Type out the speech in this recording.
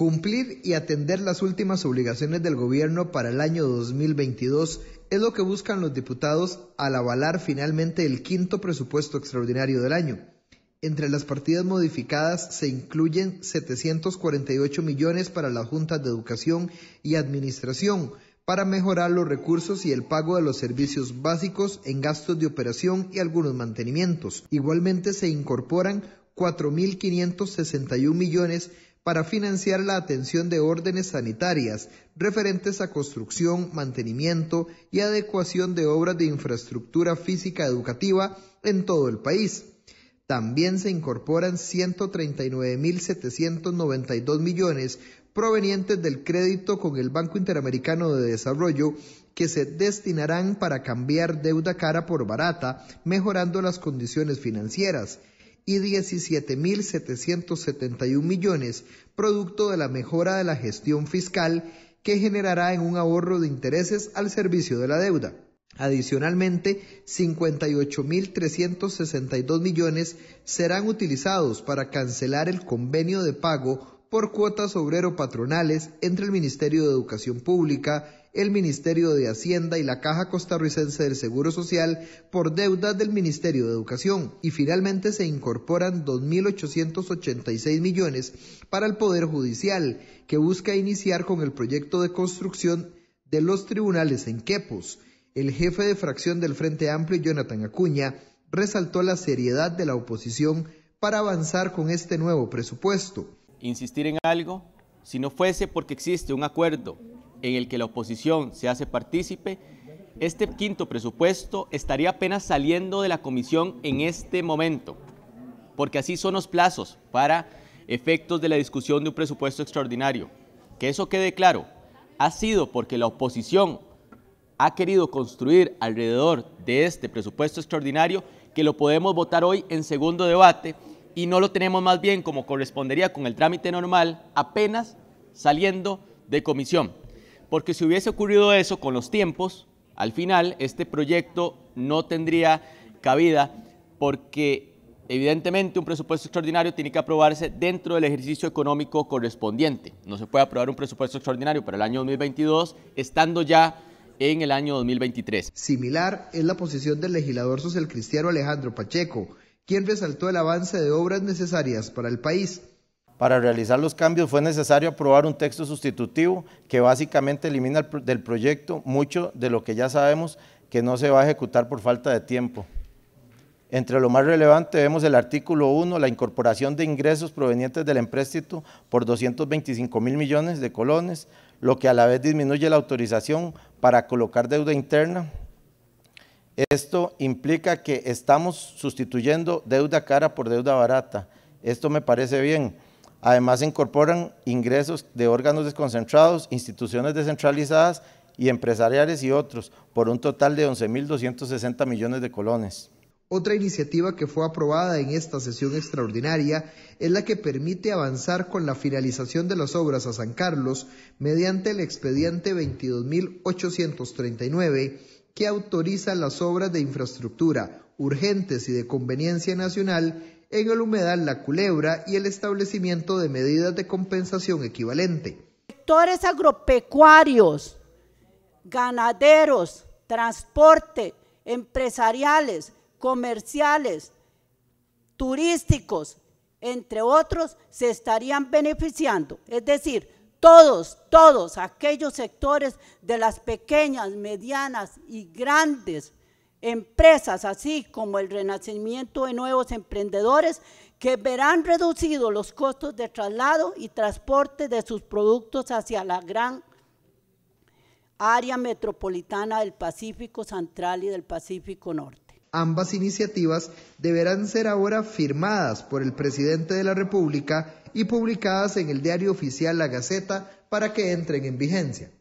Cumplir y atender las últimas obligaciones del gobierno para el año 2022 es lo que buscan los diputados al avalar finalmente el quinto presupuesto extraordinario del año. Entre las partidas modificadas se incluyen 748 millones para la Junta de educación y administración para mejorar los recursos y el pago de los servicios básicos en gastos de operación y algunos mantenimientos. Igualmente se incorporan 4.561 millones para financiar la atención de órdenes sanitarias referentes a construcción, mantenimiento y adecuación de obras de infraestructura física educativa en todo el país. También se incorporan 139.792 millones provenientes del crédito con el Banco Interamericano de Desarrollo que se destinarán para cambiar deuda cara por barata, mejorando las condiciones financieras y 17.771 millones, producto de la mejora de la gestión fiscal que generará en un ahorro de intereses al servicio de la deuda. Adicionalmente, 58.362 millones serán utilizados para cancelar el convenio de pago por cuotas obrero patronales entre el Ministerio de Educación Pública el Ministerio de Hacienda y la Caja Costarricense del Seguro Social por deuda del Ministerio de Educación y finalmente se incorporan 2.886 millones para el Poder Judicial, que busca iniciar con el proyecto de construcción de los tribunales en Quepos. El jefe de fracción del Frente Amplio, Jonathan Acuña, resaltó la seriedad de la oposición para avanzar con este nuevo presupuesto. Insistir en algo, si no fuese porque existe un acuerdo en el que la oposición se hace partícipe, este quinto presupuesto estaría apenas saliendo de la comisión en este momento, porque así son los plazos para efectos de la discusión de un presupuesto extraordinario. Que eso quede claro, ha sido porque la oposición ha querido construir alrededor de este presupuesto extraordinario que lo podemos votar hoy en segundo debate y no lo tenemos más bien como correspondería con el trámite normal apenas saliendo de comisión porque si hubiese ocurrido eso con los tiempos, al final este proyecto no tendría cabida porque evidentemente un presupuesto extraordinario tiene que aprobarse dentro del ejercicio económico correspondiente. No se puede aprobar un presupuesto extraordinario para el año 2022 estando ya en el año 2023. Similar es la posición del legislador cristiano Alejandro Pacheco, quien resaltó el avance de obras necesarias para el país para realizar los cambios fue necesario aprobar un texto sustitutivo que básicamente elimina del proyecto mucho de lo que ya sabemos que no se va a ejecutar por falta de tiempo. Entre lo más relevante vemos el artículo 1, la incorporación de ingresos provenientes del empréstito por 225 mil millones de colones, lo que a la vez disminuye la autorización para colocar deuda interna. Esto implica que estamos sustituyendo deuda cara por deuda barata. Esto me parece bien Además, se incorporan ingresos de órganos desconcentrados, instituciones descentralizadas y empresariales y otros, por un total de 11.260 millones de colones. Otra iniciativa que fue aprobada en esta sesión extraordinaria es la que permite avanzar con la finalización de las obras a San Carlos mediante el expediente 22.839 que autoriza las obras de infraestructura urgentes y de conveniencia nacional en el humedal La Culebra y el establecimiento de medidas de compensación equivalente. Sectores agropecuarios, ganaderos, transporte, empresariales, comerciales, turísticos, entre otros, se estarían beneficiando. Es decir, todos, todos aquellos sectores de las pequeñas, medianas y grandes empresas, así como el renacimiento de nuevos emprendedores que verán reducidos los costos de traslado y transporte de sus productos hacia la gran área metropolitana del Pacífico Central y del Pacífico Norte. Ambas iniciativas deberán ser ahora firmadas por el presidente de la República y publicadas en el diario oficial La Gaceta para que entren en vigencia.